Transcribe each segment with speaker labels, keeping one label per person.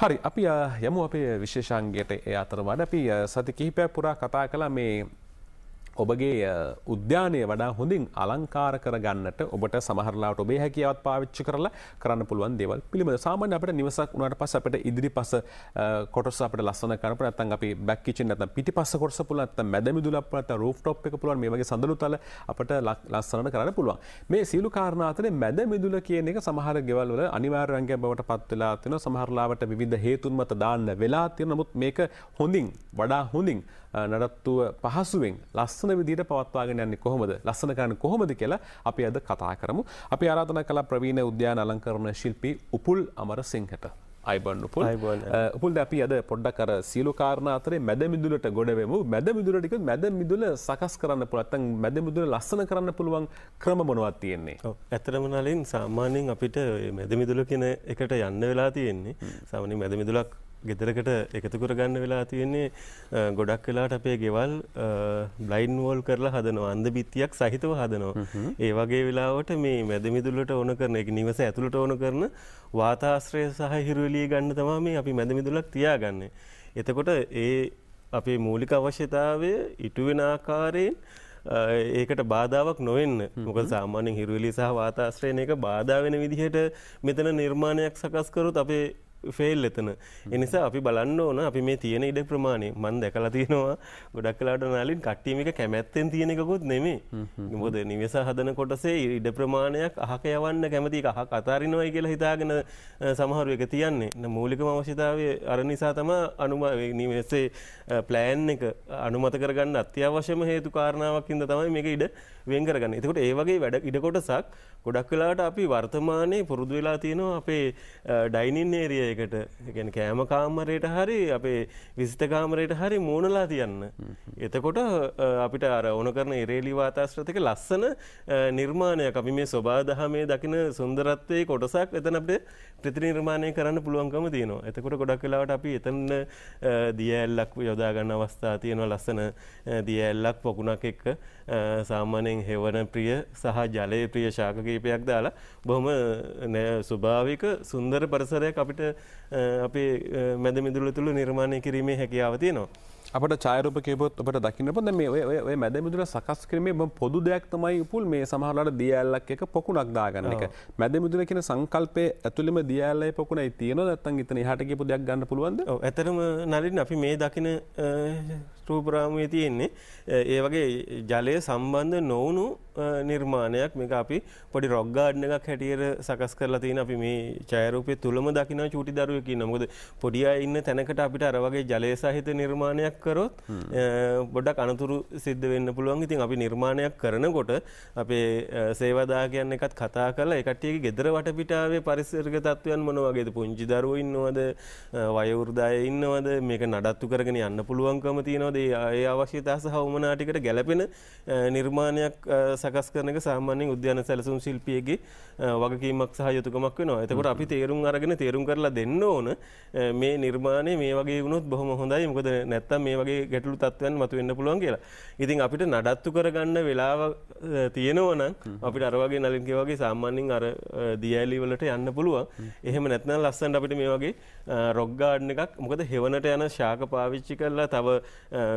Speaker 1: හරි අපි යමු අපේ විශේෂන්ගේට ඒ අතර වඩ අපි සති කිහිපයක් පුරා කතා කළ මේ ඔබගේ උද්‍යානය වඩා හොඳින් අලංකාර කරගන්නට ඔබට සමහරලාට ඔබේ හැකියාවත් පාවිච්චි කරලා කරන්න පුළුවන් දේවල් පිළිබඳ සාමාන්‍ය අපිට නිවසක් වුණාට පස්සේ අපිට ඉදිරි පස කොටස අපිට ලස්සන කරපු නැත්නම් අපි බැක් කිචන් නැත්නම් පිටිපස්ස කොටස පුළුවන් නැත්නම් මැද මිදුලක් නැත්නම් රූෆ් ටොප් එක පුළුවන් මේ වගේ සඳළු තල අපිට ලස්සනට කරන්න පුළුවන් මේ සීලු කාරණා අතරේ මැද මිදුල කියන එක සමහර ගෙවල් වල අනිවාර්ය අංගයක් බවට පත් වෙලා තියෙනවා සමහරලාවට විවිධ හේතුන් මත දාන්න වෙලා තියෙන නමුත් මේක හොඳින් වඩා හොඳින් නඩත්තුව පහසුවෙන් ලස්සන විදිට පවත්වාගෙන යන්නේ කොහොමද ලස්සනකාන කොහොමද කියලා අපි අද කතා කරමු. අපි ආරාධන කළ ප්‍රවීණ උද්‍යාන අලංකරණ ශිල්පී උපුල් අමර සිංහට. අයිබන් උපුල් උපුල් අපි අද පොඩ්ඩක් අර සියලු කාරණ අතරේ මැදමිදුලට ගොඩවෙමු මැදමිදුලටික මැදමිදුල සකස් කරන්න පුළත්තන් මැදමිදුල ලස්සන කරන්න පුළුවන් ක්‍රම මොනවත් තියෙන්නේ.
Speaker 2: ඇතරමනලින් සාමාන්‍යයෙන් අපිට මැදමිදුල කියන එකට යන්න වෙලා තියෙන්නේ සාමනින් මැදමිදුලක් ගෙදරකට එකතුකර ගන්න වෙලා තියෙන්නේ ගොඩක් වෙලාට අපේ ගෙවල් බ්ලයින් වෝල් කරලා හදනවා අන්ද බිත්තියක් සහිතව හදනවා ඒ වගේ වෙලාවට මේ මැදමිදුල්ලට ඕන කරන එක නිවස ඇතුළට ඕන කරන වාතාශ්‍රය සහ හිරුවලිය ගන්න තමා මේ අපි මැදමිදුලක් තියාගන්නේ එතකොට ඒ අපේ මූලික අවශ්‍යතාවය ඉටුවෙන ආකාරයෙන් ඒකට බාධාවක් නොවෙන්න මොක සාමාන්‍යෙන් හිරුවලි සහ වාතාශ්‍රයන එක බාධාවෙන විදිහට මෙතන නිර්මාණයක් සකස්කරුත් අපේ ෆෙල් එතන. එනිසා අපි බලන්න ඕන අපි මේ තියෙන ඉඩ ප්‍රමාණය මන් දැකලා තියෙනවා ගොඩක් කලාට නාලින් කට්ටීමික කැමැත්තෙන් තියෙන එකකුත් නෙමේ. මොකද නිවෙස හදන කොටසේ ඉඩ ප්‍රමාණයක් අහක යවන්න කැමති එක අහක අතාරිනවයි කියලා හිතාගෙන සමහරු එක තියන්නේ. මූලිකම අවශ්‍යතාවය අර නිසා තමයි අනුම නිවෙසේ ප්ලෑන් එක අනුමත කරගන්න අත්‍යවශ්‍යම හේතු කාරණාවක් ඉඳ තමයි මේක ඉඩ වෙන් කරගන්න. එතකොට ඒ වගේ වැඩ ඉඩ කොටසක් ගොඩක් වෙලාවට අපි වර්තමානයේ පුරුදු වෙලා තියෙනවා අපේ ඩයිනින් ඒරියා ඒකට ගැන කෑම කාමරයට හරි අපේ විසිතකාමරයට හරි මූුණලා තියන්න. එතකොට අපිට අර ඕන කරන ඉරේලි වාතාශ්‍රතික ලස්සන නිර්මාණයක් අපි මේ ස්වබාදහමේ දකින සුන්දරත්වයේ කොටසක් එතන අපට ප්‍රතිනිර්මාණය කරන්න පුළුවන්කම තියනවා. එතකොට ගොඩක් වෙලාවට අපි එතන්න දියඇල්ලක් යොදාගන්න අවස්ථා තියෙනවා ලස්සන දියඇල්ලක් පොකුණක් එක්ක සාමානයෙන් හෙවන ප්‍රිය සහ ජලය ප්‍රිය ශාකකීපයක් දාලා බොහොම සුභාවික සුන්දර පරිසරයක් අපිට අපේ
Speaker 1: මැද මිදුල තුළ නිර්මාණය කිරීමේ හැකියාව තියෙනවා. අපට චායරප කෙපොත් අපට දකින්න පොද මේ ඔය මැද මිදුර සකස් කිරීමේ පොදු දෙයක් තමයි උපුල් මේ සමහරලට දියඇල්ලක් එක පොකුණක් දාගන්න එක මැද මිදුර කියෙන සංකල්පය ඇතුළම දියඇල්ලයි පොකුණයි තියෙන ඇත්තන් ඉතන හට කිපු දෙයක් ගන්න පුළුවන්ද ඇතරම නලින් අපි මේ දකින රූපරාමුවේ තියෙන්නේ
Speaker 2: ඒ වගේ ජලය සම්බන්ධ නොවුණු නිර්මාණයක් මේක අපි පොඩි රොක් ගාඩන එකක් හැටියට සකස් කරලා තියෙන අපි මේ ඡායාරූපය තුලම දකින්න චූටි දරුවෙක් ඉන්නවා. මොකද පොඩි අය ඉන්න තැනකට අපිට අර වගේ ජලය සහිත නිර්මාණයක් කරොත් පොඩ්ඩක් අනතුරු සිද්ධ වෙන්න පුළුවන්. ඉතින් අපි නිර්මාණයක් කරනකොට අපේ සේවාදායකයන් එකත් කතා කරලා ඒ කට්ටියගේ ගෙදර වටපිටාවේ පරිසරගත තත්ත්වයන් මොන වගේද? පුංචි දරුවෝ ඉන්නවද? වයෝවෘද්ධ අය ඉන්නවද? මේක නඩත්තු කරගෙන යන්න පුළුවන්කම තියෙනවද? දේ ඒ අවශ්‍යතා සහ උමනාටිකට ගැලපෙන නිර්මාණයක් සකස් කරනක සාමාන්‍යෙන් උද්‍යාන සැලසුම් ශිල්පියගේ වගකීමක් සහ යුතුකමක් වෙනවා එතකොට අපි තේරුම් අරගෙන තේරුම් කරලා දෙන්න ඕන මේ නිර්මාණය මේ වගේ වුණොත් බොහොම හොඳයි මොකද නැත්තම් මේ වගේ ගැටලු තත්ත්වයන් මතු වෙන්න පුළුවන් කියලා ඉතින් අපිට නඩත්තු කරගන්න වෙලාව තියෙනවනම් අපිට අරවගේ නලින්ගේ වගේ සාමාන්‍යෙන් අර දියඇලි වලට යන්න පුළුවන් එහෙම නැත්නම් ලස්සන්ට අපිට මේ වගේ රොග්ගාඩ්න එකක් මොකද හෙවනට යන ශාක පාවිච්චි කරලා තව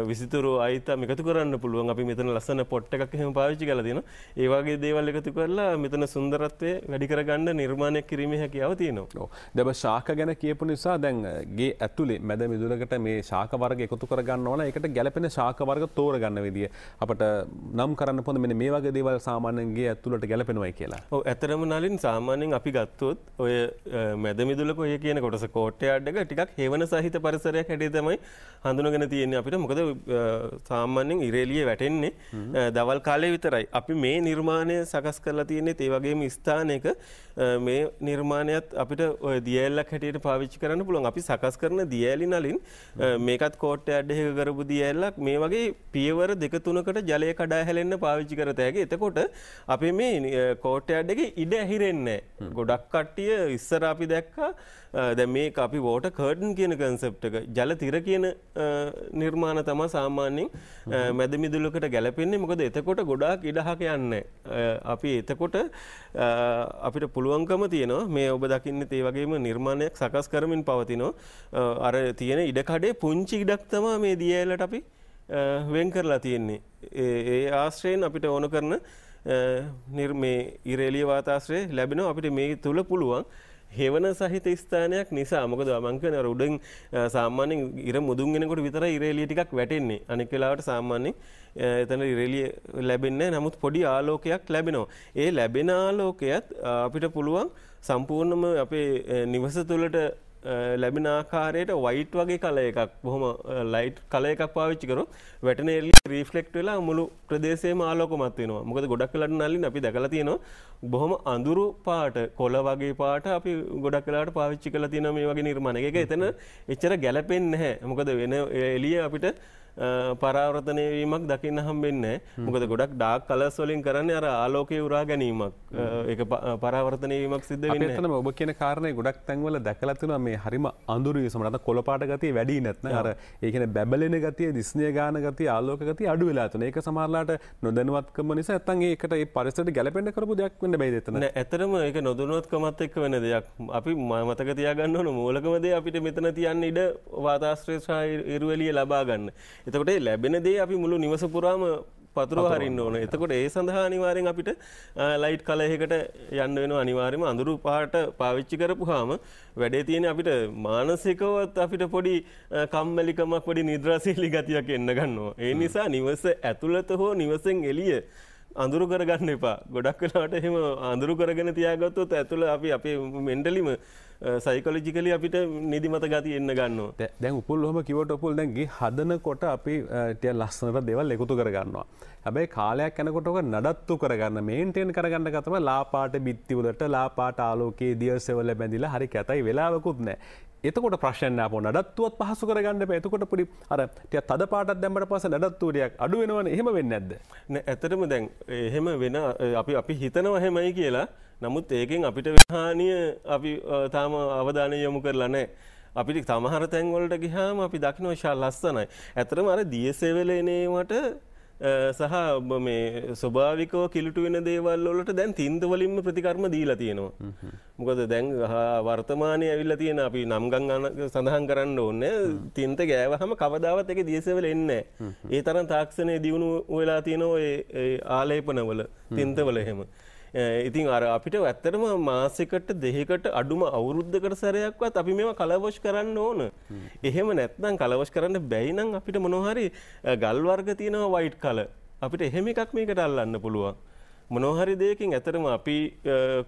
Speaker 2: විසිතුරු අයිතම එකතු කරන්න පුළුවන් අපි මෙතන ලස්සන පොට් එකක් එහෙම පාවිච්චි කරලා තියෙනවා. ඒ වගේ දේවල් එකතු කරලා මෙතන
Speaker 1: සුන්දරත්වය වැඩි කරගන්න නිර්මාණය කිරීමේ හැකියාව තියෙනවා. ඔව්. දැන් ශාක ගැන කියපු නිසා දැන් ගේ ඇතුලේ මැද මිදුලකට මේ ශාක වර්ග එකතු කරගන්න ඕන. ඒකට ගැළපෙන ශාක වර්ග තෝරගන්න විදිය අපිට නම් කරන්න පොඳ මෙන්න මේ වගේ දේවල් සාමාන්‍යයෙන් ගේ ඇතුලට ගැලපෙනවයි කියලා. ඔව්.
Speaker 2: ඇතරම නලින් සාමාන්‍යයෙන් අපි ගත්තොත් ඔය මැද මිදුලක ඔය කියන කොටස කෝට්ටයාඩ් එක ටිකක් හේවන සහිත පරිසරයක් හැටියට තමයි හඳුනගෙන තියෙන්නේ අපිට. මොකද මොකද සාමාන්‍යෙන් ඉරේලිය වැටෙන්නේ දවල් කාලය විතරයි. අපි මේ නිර්මාණය සකස් කරලා තියන්නේ ඒවගේම ස්ථානයක මේ නිර්මාණයත් අපිට දියල්ලක් හැටියට පාවිච්චි කරන්න පුළුවන් අපි සකස් කරන දියලි නලින් මේකත් කෝට්ට අඩ්ඩහක කරපු දියල්ලක් මේ වගේ පියවර දෙක තුනකට ජලය කඩා හැලෙන්න්න පාවිච්චි කරතයගේ එතකොට අපි මේ කෝට්ට අඩ්ඩක ඉඩ ඇහිරෙන්නේ ගොඩක් කට්ටිය ඉස්සර අපි දැක්කා දැ මේ අපි වෝට කර්ඩන් කියන කන්සප්ටක ජල තිර කියන නිර්මාණ තම සාමාන්‍යෙන් මැද මිදුලකට ගැලපෙන්නේ මොකද එතකොට ගොඩාක් ඉඩහක යන්න අපි එතකොට අපිට පුළුවන්කම තියනවා මේ ඔබ දකින්න තේ වගේම නිර්මාණයක් සකස් කරමින් පවතිනවා අර තියෙන ඉඩකඩේ පුංචි ඉඩක් තමා මේ දියඇලට අපි වෙන් කරලා තියෙන්නේ. ඒ ආශ්‍රයෙන් අපිට ඕන කරන නිර්මේ ඉරේලිය වාතාශ්‍රය ලැබෙන අපිට මේ තුළ පුළුවන් හෙවන සහිත ස්ථානයක් නිසා මොකද අමංකන රුඩෙන් සාමාන්‍යෙන් ඉර මුදුන්ගෙනකොට විතර ඉරේලියටිකක් වැටෙන්නේ අනිකලාවට සාමාන්‍යෙන් එතන ඉරෙලිය ලැබෙන්නේ නමුත් පොඩි ආලෝකයක් ලැබෙනවා. ඒ ලැබෙන ආලෝකයත් අපිට පුළුවන් සම්පූර්ණම අපේ නිවස තුළට ලැබෙන ආකාරයට වයිට් වගේ කල එකක් බොහොම ලයිට් කල එකක් පාවිච්චි කරොත් වැටෙන එල්ලි රිෆ්ලෙක්ට් වෙලා මුළු ප්‍රදේශයේම ආලෝකමත් වෙනවා. මොකද ගොඩක් වෙලාට නලින් අපි දැකලා තියෙනවා බොහොම අඳුරු පාට කොළ වගේ පාට අපි ගොඩක් වෙලාට පාවිච්චි කරලා තියෙනවා මේ වගේ නිර්මාණ. ඒක එතන එච්චර ගැළපෙන්නේ නැහැ. මොකද වෙන එළිය අපිට පරාවර්තනය වීමක් දකින්න හම්බෙන්න මොකද ගොඩක් ඩාක් කලස් වලින් කරන්න අර ආලෝකය උරා ගැනීමක් ඒක
Speaker 1: පරාවර්තනය වීමක් සිද්ධ වෙන එතන ඔබ කියන කාරණය ගොඩක් තැන්වල දැකලා තියෙනවා මේ හරිම අඳුරුයි සමහරවිට කොළපාට ගතිය වැඩි නැත්නම් අර ඒ කියන්නේ බැබලෙන ගතිය දිස්නිය ගාන ගතිය ආලෝක ගතිය අඩු වෙලා තියෙනවා ඒක සමහරලාට නොදැනුවත්කම නිසා නැත්නම් ඒකට ඒ පරිසරයට ගැලපෙන්න කරපු දෙයක් වෙන්න බැයිද එතන
Speaker 2: නෑ ඇත්තටම ඒක නොදැනුවත්කමත් එක්ක වෙන දෙයක් අපි මතක තියාගන්න ඕන මූලකම දේ අපිට මෙතන තියන්න ඉඩ වාතාශ්‍රය සහ ඉරුවැලිය ලබා ගන්න එතකොට ලැබෙන දේ අපි මුළු නිවස පුරාම පතුරුව හරින්න ඕන එතකොට ඒ සඳහා අනිවාරයෙන් අපිට ලයිට් කලයකට යන්න වෙන අනිවාර්යම අඳුරු පාට පාවිච්චි කරපු හාම වැඩේ තියෙන අපිට මානසිකවත් අපිට පොඩි කම්මැලිකමක් පොඩි නිද්‍රාශීලී ගතියක් එන්න ගන්නවා. ඒ නිසා නිවස ඇතුළත හෝ නිවසෙන් එළිය අඳුරු කරගන්න එපා ගොඩක් වෙලාට එහෙම අඳුරු කරගෙන තියාගත්තොත් ඇතුළ අපි අපේ මෙන්ඩලිම සයිකොලජිකලි අපිට නිදිමත ගති
Speaker 1: එන්න ගන්නවා දැන් උපුල් හොම කිවට ඔපුල් දැන්ගේ හදන කොට අපිට ලස්සනට දෙවල් එකතු කරගන්නවා හැබැයි කාලයක් යනකොටක නඩත්තු කරගන්න මේන්ටෙන් කරගන්න කතම ලාපාට බිත්තිවලට ලාපාට ආලෝකයේ දියසෙවල බැඳිලා හරි කැතයි වෙලාවකුත් නෑ එතකොට ප්‍රශ්න න නඩත්තුවත් පහසු කරගන්න එතකොට පොඩි අර ය තද පාටත් දැමට පස නඩත්තුවරයක් අඩුවෙනවන එහෙම වෙන්න ඇද
Speaker 2: ඇතරම දැන් එහෙම වෙන අපි අපි හිතනව හෙමයි කියලා නමුත් ඒකෙන් අපිට විහානිය අපි තාම අවධානය යොමු කරලනෑ අපිට තමහර තැන්වලට ගිහාම අපි දකිනෝශා ලස්සනයි ඇතරම අර දියසෙවලනේවට සහ මේ ස්වභාවිකෝ කිලිට වෙන දේවල්ලට දැන් තින්දවලින්ම ප්‍රතිකර්ම දීලා තියෙනවා. මොකද දැන් වර්තමානය ඇවිල්ල තියෙන අපි නම්ගං අන සඳහන් කරන්න ඕන්න තින්ත ගෑව හම කවදාවත් එක දියසවල එන්න. ඒ තරන් තාක්ෂණය දියුණු වෙලා තියෙනවා ආලේපනවල තින්තවල හෙම. ඉතින් අර අපිට ඇත්තටම මාසෙකට දෙහෙකට අඩුම අවුරුද්ධකට සැරයක්වත් අපි මේවා කලවොෂ් කරන්න ඕන. එහෙම නැත්නම් කලවොෂ් කරන්න බැයි නම් අපිට මොනවා හරි ගල් වර්ග තියෙනවා වයිට් කලර්. අපිට එහෙම එකක් මේකට අල්ලන්න පුළුවන්. මොනෝහරි දෙයකින් ඇතරම අපි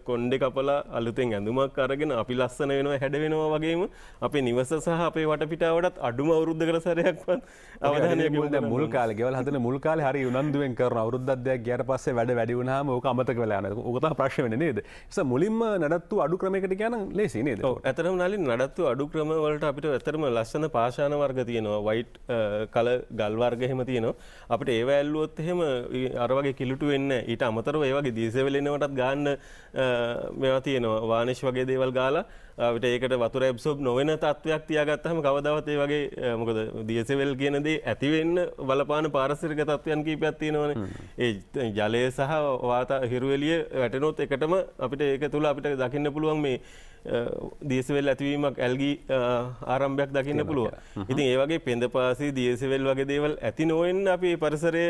Speaker 2: කොන්්ඩෙ කපලා අලුතෙන් ඇඳුමක් අරගෙන අපි ලස්සන වෙනවා හැඩවෙනවා වගේම අපේ නිවස සහ අපේ වටපිටාවටත් අඩුම අවුද්ධ කර සරයක්වත්
Speaker 1: අවධානය මුල් කාල ගෙවල් හදන මුල් කාල හරි උනන්දුවෙන් කරන අවුද්ධදයක් ගැර පස්සේ වැඩ වැඩි වුණහම ඕක අමතක වෙලාන ඕකතා ප්‍රශ්න වෙන නේද එස මුලින්ම නඩත්තු අඩු ක්‍රමයකට කියන ලේසි නේද ඇතරම නාලින් නඩත්තු අඩු ක්‍රම වලට
Speaker 2: අපිට ඇතරම ලස්සන පාශාන වර්ග තියෙනවා වයිට් කල ගල්වර්ග එහෙම තියෙනවා අපිට ඒවැල්ලුවොත් එහෙම අරවගේ කිලුටු වෙන්න ඊට අමත අතර ඒවගේ දේශවලෙනවටත් ගන්න මෙවා තියෙනවා වානශ් වගේ දේවල් ගාලා විට ඒකට වතුර ඇබ්සෝබ් නොවෙන තත්ත්වයක් තියාගත්තහම කවදවත් ඒ වගේ මොකද දියසෙවල් කියනදේ ඇතිවෙන්න බලපාන පාරසිරික තත්වයන් කීපයක් තියෙනවන ඒ ජලය සහ වාතා හිරුවලිය වැටනොත් එකටම අපිට ඒක තුළ අපිට දකින්න පුළුවන් මේ දියසවෙල් ඇතිවීමක් ඇල්ගි ආරම්භයක් දකින්න පුළුව. ඉතින් ඒවගේ පෙන්ඳ පාසී දියසවෙල් වගේ දේවල් ඇති නොවෙන් අපි පරිසරය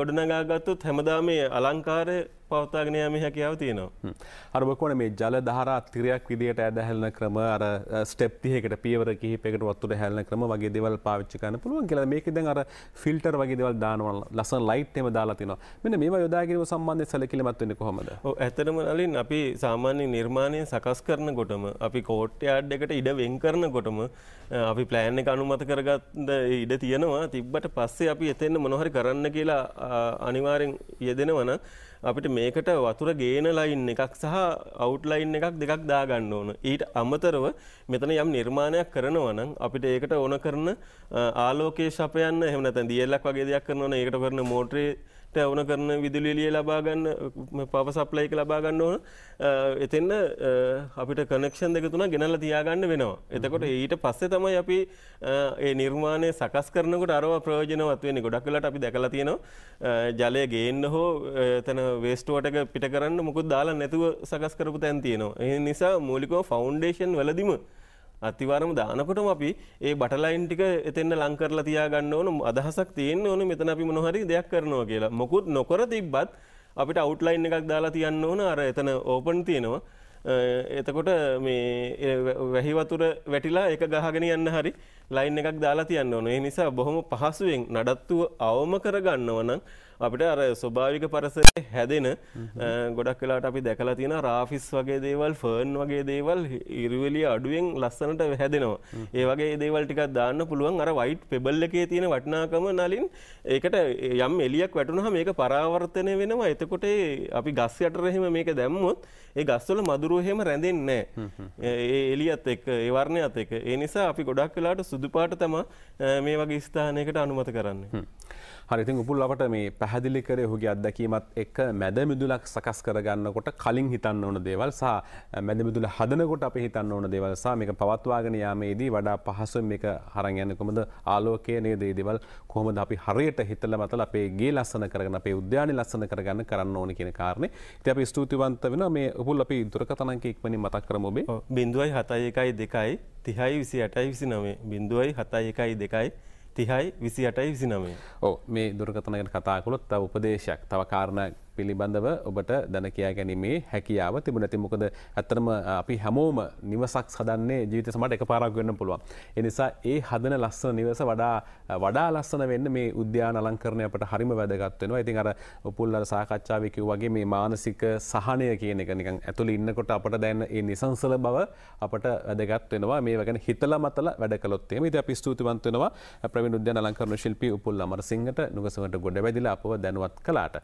Speaker 2: ගොඩනගාගත්තුත් හැමදාම අලංකාරය පවත්තාගෙන යම හැකියාව තියෙනවා.
Speaker 1: අරබකොන මේ ජල දහර අත්තිරයක් විදිහට ඇදහැල්න ක්‍රම අර ස්ටප්තියකට පියවර කිහිපෙකට වත්තුට හැල්න ක්‍රම වගේ දෙවල් පාවිච්චි කරන්න පුළුවන් කියලා මේක දැන් අර ෆිල්ටර් වගේ දෙවල් දානවා ලස්සන ලයිට් එහෙම දාලා තිනවා. මෙන්න මේවා යොදා ගැනීම සම්බන්ධයෙන් සැලකිලිමත් වෙන්නේ කොහොමද? ඔව් ඇත්තටම නලින්
Speaker 2: අපි සාමාන්‍ය නිර්මාණය සකස් කරනකොටම අපි කෝට් යාඩ් එකට ඉඩ වෙන් කරනකොටම අපි ප්ලෑන් එක අනුමත කරගන්න ඉඩ තියෙනවා. තිබ්බට පස්සේ අපි එතෙන් මොනවහරි කරන්න කියලා අනිවාර්යෙන් යෙදෙනවනම් අපිට මේකට වතුර ගේන ලයින් එකක් සහ අවුට්ලයින් එකක් දෙකක් දාගන්න ඕන. ඊට අමතරව මෙතන යම් නිර්මාණයක් කරනවා නම් අපිට ඒකට ඕන කරන ආලෝකයේ ශපයන්න එහෙම නැත්නම් දියලක් වගේ දෙයක් කරනවා නම් ඒකට කරන මෝටරේ ඕන කරන විදුලිලිය ලබාගන්න පව සප්ලයික ලබාගන්න ඕන එතෙන්න අපිට කනෙක්ෂන් දෙක තුන ගෙනල තියාගන්න වෙනවා. එතකොට ඊට පස්සේ තමයි අපි ඒ නිර්මාණය සකස් කරනකට අරව ප්‍රයෝජනවත් වෙන්නේ ගොඩක්ලට අපි දැකලා තියෙනවා ජලය ගේන්න හෝ තැන වේස්ටුවටක පිට කරන්න මොකුත් දාලා නැතුව සකස් කරපු තැන් තියෙනවා. එ නිසා මූලිකෝ ෆෞන්ඩේෂන් වලදිම අතිවාරම දානකොටම අපි ඒ බටලයින් ටික එතෙන්න ලං කරලා තියා ගන්න ඕන අදහසක් තියෙන්න ඕන මෙතන අපි මොන හරි දෙයක් කරනවා කියලා. මොකුත් නොකර තිබ්බත් අපිට අවුට්ලයින් එකක් දාලා තියන්න ඕන අර එතන ඕපන් තියෙනවා. එතකොට මේ වැහි වතුර වැටිලා ඒක ගහගෙන යන්න හරි ලයින් එකක් දාලා තියන්න ඕන. ඒ නිසා බොහොම පහසුවෙන් නඩත්තුව අවම කරගන්නව නම් අපිට අර ස්වභාවික පරසරේ හැදෙන ගොඩක් වෙලාට අපි දැකලා තියෙන රාෆිස් වගේ දේවල් ෆර්න් වගේ දේවල් ඉරුවෙලිය අඩුවෙන් ලස්සනට හැදෙනවා. ඒ වගේ දේවල් ටිකක් දාන්න පුළුවන් අර වයිට් පෙබල් එකේ තියෙන වටිනාකම නලින් ඒකට යම් එලියක් වැටුනහම මේක පරාවර්තනය වෙනවා. එතකොට අපි ගස් යට එහෙම මේක දැම්මොත් ඒ ගස්වල මදුරු එහෙම රැඳෙන්නේ නැහැ. ඒ එලියත් එක්ක ඒ වර්ණයත් එක්ක. ඒ නිසා අපි
Speaker 1: ගොඩක් වෙලාට සුදු පාට තමයි මේ වගේ ස්ථානයකට අනුමත කරන්නේ. හරි ඉතින් උපුල් අපට මේ පැහැදිලි කර හුගේ අත්දැකීමත් එක් මැදමිදුලක් සකස් කරගන්නකොට කලින් හිතන්න ඕන දේවල් සහ මැදමිදුල හදනකොට අපි හිතන්න ඕන දේවල් සහ මේක පවත්වාගෙන යාමේදී වඩා පහසුවෙන් මේක හරන් යන්නේ කොහොමද ආලෝකයේ නේද මේ දේවල් කොහොමද අපි හරියට හිතලා මතලා අපේ ගේ ලස්සන කරගෙන අපේ උද්‍යානය ලස්සන කරගන්න කරන්න ඕන කියන කාරණේ. ඉතින් අපි ස්තුතිවන්ත වෙනවා මේ උපුල් අපි දුරකථනංකය ඉක්මනින් මතක් කරමු ඔබේ. බිඳුවයි 7 1 2යි 30යි 28යි 29 බිඳුවයි 7 1 2යි තිහයි විසි අටයි විසිනමේ ඕ මේ දුරකතනගෙන කතාකුළොත් තව උපදේශයක් තව කාරණ පිළිබඳව ඔබට දැන කියා ගැනීමේ හැකියාව තිබ නැති මොකද ඇත්තරම අපි හැමෝම නිවසක් සදන්නේ ජීවිත සමට එක පාරක් වෙන්න පුළුවන්. එනිසා ඒ හදන ලස්සන නිවස වඩා වඩා ලස්සන වෙන්න මේ උද්‍යාන අලංකරණය අපට හරිම වැදගත්වෙනවා ඉතින් අර උපුල්ලර සාකච්ඡාවකව වගේ මේ මානසික සහනය කියන එක නිකන් ඇතුළ ඉන්නකොට අපට දැන්න ඒ නිසංසල බව අපට වැදගත්වෙනවා මේ වගෙන හිතල මතල වැඩකලොත්තේ මති අපි ස්තුතිවන්තවෙනවා ප්‍රවිුද්‍ය අලංකරන ශිල්පී උපුල් අමර සිංහට නුගසවට ගොඩ වැදිලා අපව දැනුවත් කලාට.